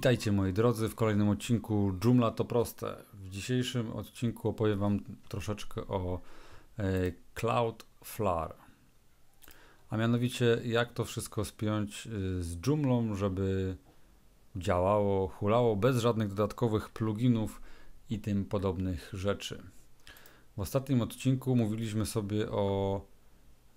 Witajcie moi drodzy w kolejnym odcinku Joomla to proste. W dzisiejszym odcinku opowiem Wam troszeczkę o e, Cloudflare, a mianowicie jak to wszystko spiąć e, z Joomlą, żeby działało, hulało bez żadnych dodatkowych pluginów i tym podobnych rzeczy. W ostatnim odcinku mówiliśmy sobie o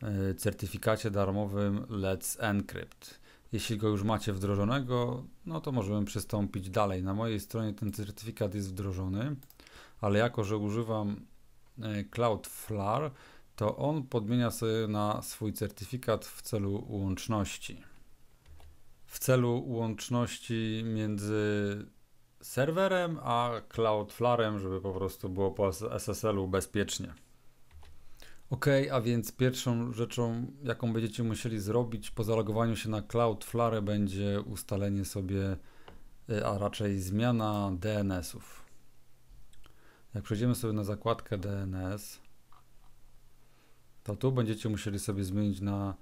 e, certyfikacie darmowym Let's Encrypt. Jeśli go już macie wdrożonego, no to możemy przystąpić dalej. Na mojej stronie ten certyfikat jest wdrożony, ale jako, że używam e, Cloudflare, to on podmienia sobie na swój certyfikat w celu łączności. W celu łączności między serwerem a Cloudflarem, żeby po prostu było po SSL-u bezpiecznie. OK, a więc pierwszą rzeczą, jaką będziecie musieli zrobić po zalogowaniu się na Cloudflare będzie ustalenie sobie, y, a raczej zmiana DNS-ów. Jak przejdziemy sobie na zakładkę DNS, to tu będziecie musieli sobie zmienić na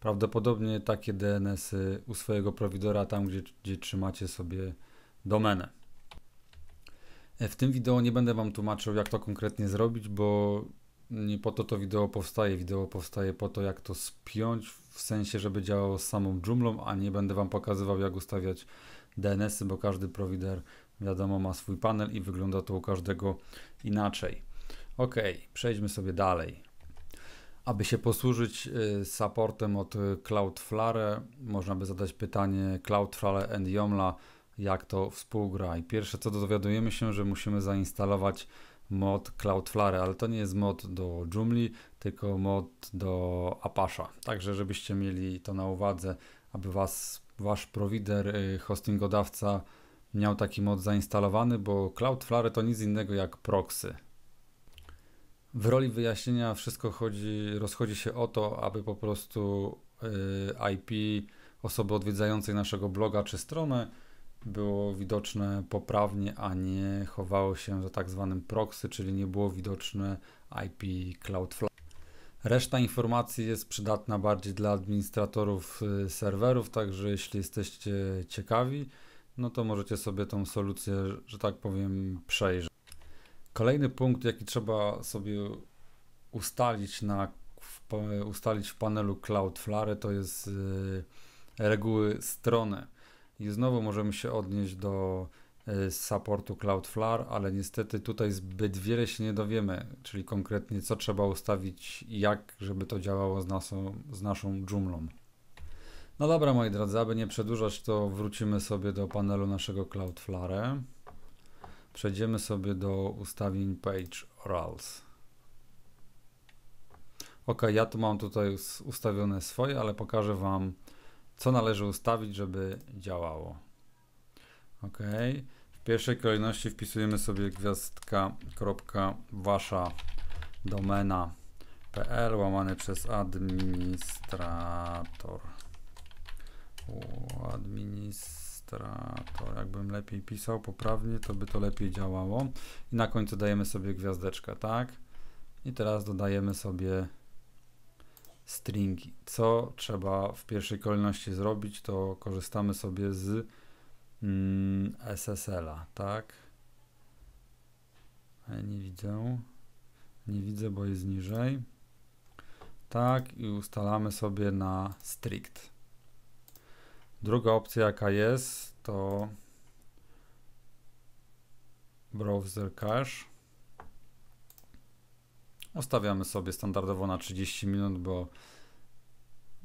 prawdopodobnie takie DNS-y u swojego prowidora, tam gdzie, gdzie trzymacie sobie domenę. E, w tym wideo nie będę Wam tłumaczył, jak to konkretnie zrobić, bo nie po to to wideo powstaje. Wideo powstaje po to, jak to spiąć, w sensie, żeby działało z samą dżumlą, a nie będę Wam pokazywał, jak ustawiać DNS-y, bo każdy provider, wiadomo, ma swój panel i wygląda to u każdego inaczej. Ok, przejdźmy sobie dalej. Aby się posłużyć y, supportem od Cloudflare, można by zadać pytanie Cloudflare and Yomla, jak to współgra. I pierwsze co dowiadujemy się, że musimy zainstalować mod Cloudflare, ale to nie jest mod do Joomla, tylko mod do Apache'a. Także żebyście mieli to na uwadze, aby was, wasz provider, y, hostingodawca miał taki mod zainstalowany, bo Cloudflare to nic innego jak proxy. W roli wyjaśnienia wszystko chodzi, rozchodzi się o to, aby po prostu y, IP osoby odwiedzającej naszego bloga czy stronę było widoczne poprawnie, a nie chowało się za tak zwanym proxy, czyli nie było widoczne IP Cloudflare. Reszta informacji jest przydatna bardziej dla administratorów y, serwerów, także jeśli jesteście ciekawi, no to możecie sobie tą solucję, że tak powiem, przejrzeć. Kolejny punkt, jaki trzeba sobie ustalić, na, ustalić w panelu Cloudflare, to jest y, reguły strony. I znowu możemy się odnieść do e, supportu Cloudflare, ale niestety tutaj zbyt wiele się nie dowiemy, czyli konkretnie co trzeba ustawić i jak, żeby to działało z, naszą z naszą dżumlą. No dobra, moi drodzy, aby nie przedłużać, to wrócimy sobie do panelu naszego Cloudflare. Przejdziemy sobie do ustawień Page Orals. Ok, ja tu mam tutaj ustawione swoje, ale pokażę Wam co należy ustawić, żeby działało. Ok. W pierwszej kolejności wpisujemy sobie gwiazdka.wasza domena.pl łamane przez administrator. administrator. Jakbym lepiej pisał poprawnie, to by to lepiej działało. I na końcu dajemy sobie gwiazdeczkę, tak? I teraz dodajemy sobie stringi. Co trzeba w pierwszej kolejności zrobić, to korzystamy sobie z mm, SSL-a, tak? Ja nie widzę. Nie widzę, bo jest niżej. Tak, i ustalamy sobie na strict. Druga opcja, jaka jest, to browser cache. Ostawiamy sobie standardowo na 30 minut, bo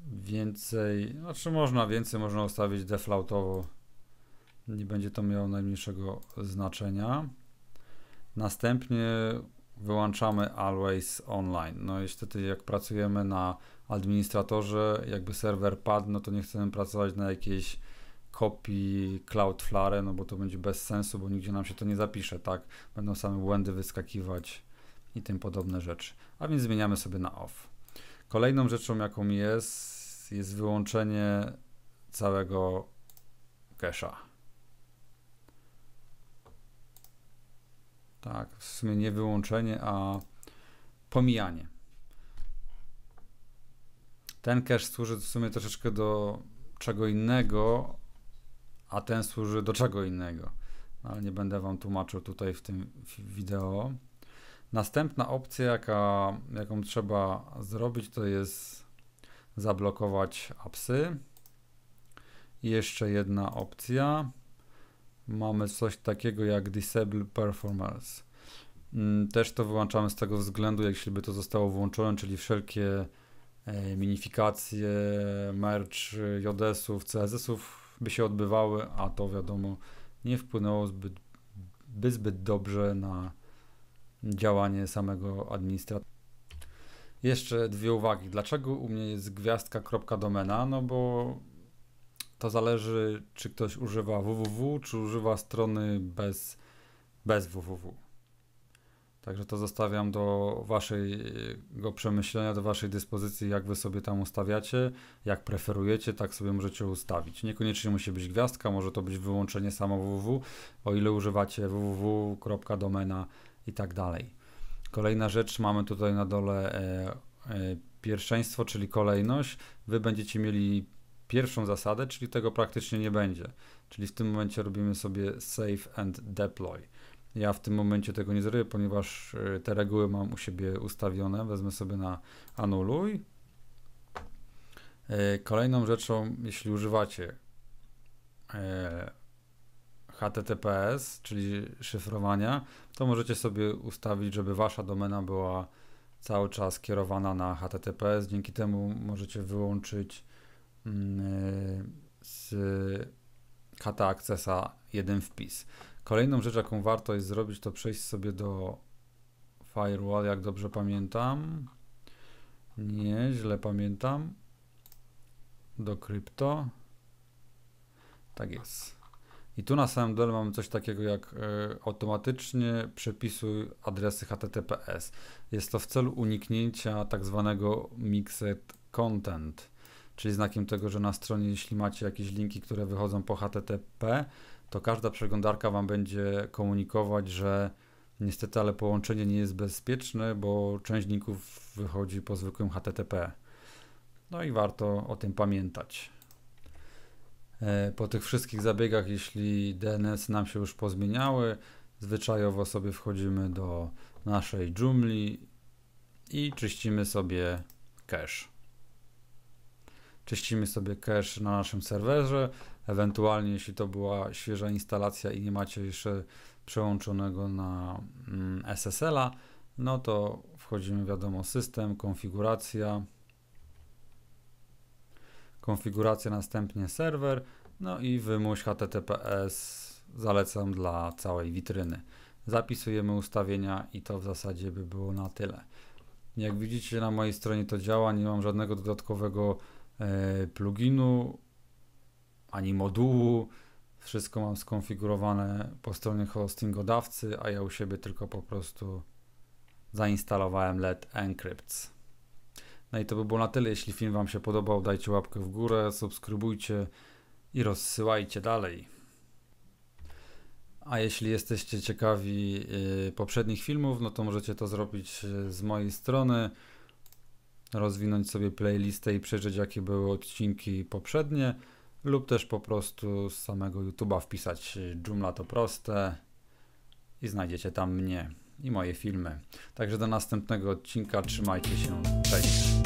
więcej, znaczy można więcej, można ustawić deflautowo. Nie będzie to miało najmniejszego znaczenia. Następnie wyłączamy Always Online. No i wtedy jak pracujemy na administratorze, jakby serwer padł, no to nie chcemy pracować na jakiejś kopii Cloudflare, no bo to będzie bez sensu, bo nigdzie nam się to nie zapisze, tak? Będą same błędy wyskakiwać i tym podobne rzeczy. A więc zmieniamy sobie na off. Kolejną rzeczą, jaką jest, jest wyłączenie całego cache'a. Tak, w sumie nie wyłączenie, a pomijanie. Ten cache służy w sumie troszeczkę do czego innego, a ten służy do czego innego. No, ale nie będę wam tłumaczył tutaj w tym wideo. Następna opcja, jaka, jaką trzeba zrobić, to jest zablokować apsy. Jeszcze jedna opcja. Mamy coś takiego jak Disable Performance. Mm, też to wyłączamy z tego względu, jeśli by to zostało włączone, czyli wszelkie e, minifikacje, merch, JS-ów, CSS-ów by się odbywały, a to wiadomo nie wpłynęło zbyt, by zbyt dobrze na działanie samego administratora. Jeszcze dwie uwagi. Dlaczego u mnie jest gwiazdka No bo to zależy, czy ktoś używa www, czy używa strony bez, bez www. Także to zostawiam do waszego przemyślenia, do waszej dyspozycji, jak wy sobie tam ustawiacie, jak preferujecie, tak sobie możecie ustawić. Niekoniecznie musi być gwiazdka, może to być wyłączenie samo www, o ile używacie www.domena.com i tak dalej. Kolejna rzecz, mamy tutaj na dole e, e, pierwszeństwo, czyli kolejność. Wy będziecie mieli pierwszą zasadę, czyli tego praktycznie nie będzie. Czyli w tym momencie robimy sobie save and deploy. Ja w tym momencie tego nie zrobię, ponieważ e, te reguły mam u siebie ustawione. Wezmę sobie na anuluj. E, kolejną rzeczą, jeśli używacie e, HTTPS, czyli szyfrowania, to możecie sobie ustawić, żeby wasza domena była cały czas kierowana na HTTPS. Dzięki temu możecie wyłączyć mm, y, z kata accessa jeden wpis. Kolejną rzecz, jaką warto jest zrobić, to przejść sobie do firewall, jak dobrze pamiętam. Nie, źle pamiętam. Do krypto. Tak jest. I tu na samym dole mamy coś takiego jak e, automatycznie przepisuj adresy HTTPS. Jest to w celu uniknięcia tak zwanego mixed content, czyli znakiem tego, że na stronie, jeśli macie jakieś linki, które wychodzą po HTTP, to każda przeglądarka Wam będzie komunikować, że niestety, ale połączenie nie jest bezpieczne, bo część linków wychodzi po zwykłym HTTP. No i warto o tym pamiętać. E, po tych wszystkich zabiegach, jeśli DNS nam się już pozmieniały, zwyczajowo sobie wchodzimy do naszej dżumli i czyścimy sobie cache. Czyścimy sobie cache na naszym serwerze, ewentualnie jeśli to była świeża instalacja i nie macie jeszcze przełączonego na mm, SSL-a, no to wchodzimy wiadomo system, konfiguracja, konfiguracja następnie serwer, no i wymuś HTTPS zalecam dla całej witryny. Zapisujemy ustawienia i to w zasadzie by było na tyle. Jak widzicie na mojej stronie to działa, nie mam żadnego dodatkowego e, pluginu ani modułu. Wszystko mam skonfigurowane po stronie hostingodawcy, a ja u siebie tylko po prostu zainstalowałem LED Encrypts. No i to by było na tyle. Jeśli film Wam się podobał, dajcie łapkę w górę, subskrybujcie i rozsyłajcie dalej. A jeśli jesteście ciekawi y, poprzednich filmów, no to możecie to zrobić y, z mojej strony. Rozwinąć sobie playlistę i przejrzeć, jakie były odcinki poprzednie, lub też po prostu z samego YouTube'a wpisać y, Joomla to proste i znajdziecie tam mnie i moje filmy. Także do następnego odcinka. Trzymajcie się. Cześć.